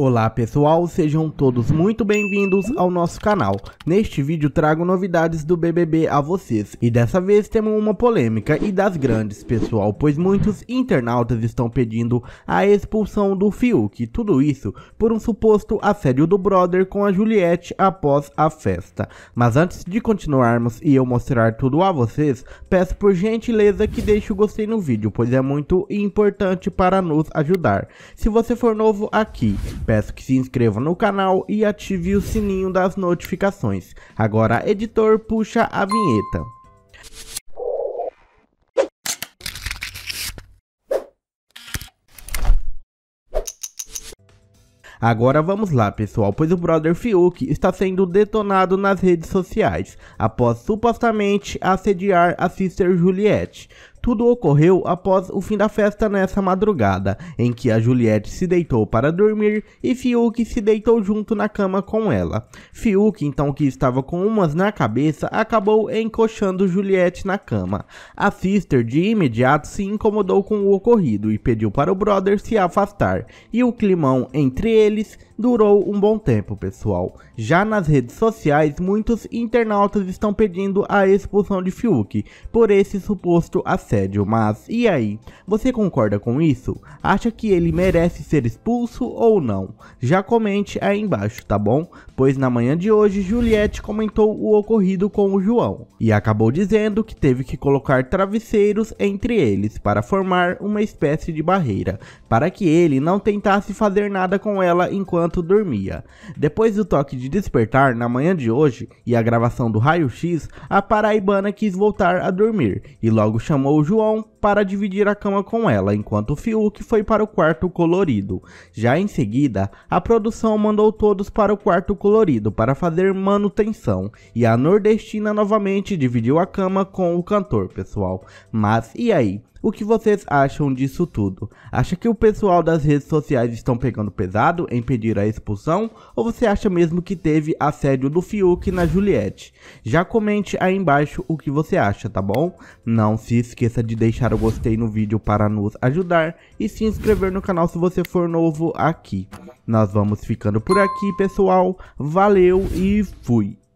Olá pessoal, sejam todos muito bem-vindos ao nosso canal. Neste vídeo trago novidades do BBB a vocês, e dessa vez temos uma polêmica e das grandes pessoal, pois muitos internautas estão pedindo a expulsão do Fiuk, tudo isso por um suposto assédio do brother com a Juliette após a festa. Mas antes de continuarmos e eu mostrar tudo a vocês, peço por gentileza que deixe o gostei no vídeo, pois é muito importante para nos ajudar. Se você for novo aqui, peço que se inscreva no canal e ative o sininho das notificações. Agora, editor, puxa a vinheta. Agora vamos lá pessoal, pois o brother Fiuk está sendo detonado nas redes sociais, após supostamente assediar a sister Juliette. Tudo ocorreu após o fim da festa nessa madrugada, em que a Juliette se deitou para dormir e Fiuk se deitou junto na cama com ela. Fiuk, então que estava com umas na cabeça, acabou encoxando Juliette na cama. A sister de imediato se incomodou com o ocorrido e pediu para o brother se afastar, e o climão entre eles durou um bom tempo, pessoal. Já nas redes sociais, muitos internautas estão pedindo a expulsão de Fiuk por esse suposto acesso assédio, mas e aí? Você concorda com isso? Acha que ele merece ser expulso ou não? Já comente aí embaixo, tá bom? Pois na manhã de hoje, Juliette comentou o ocorrido com o João e acabou dizendo que teve que colocar travesseiros entre eles para formar uma espécie de barreira, para que ele não tentasse fazer nada com ela enquanto dormia. Depois do toque de despertar na manhã de hoje e a gravação do raio-x, a paraibana quis voltar a dormir e logo chamou o João para dividir a cama com ela, enquanto Fiuk foi para o quarto colorido. Já em seguida, a produção mandou todos para o quarto colorido para fazer manutenção, e a nordestina novamente dividiu a cama com o cantor, pessoal. Mas e aí? O que vocês acham disso tudo? Acha que o pessoal das redes sociais estão pegando pesado em pedir a expulsão? Ou você acha mesmo que teve assédio do Fiuk na Juliette? Já comente aí embaixo o que você acha, tá bom? Não se esqueça de deixar o gostei no vídeo para nos ajudar e se inscrever no canal se você for novo aqui. Nós vamos ficando por aqui, pessoal. Valeu e fui!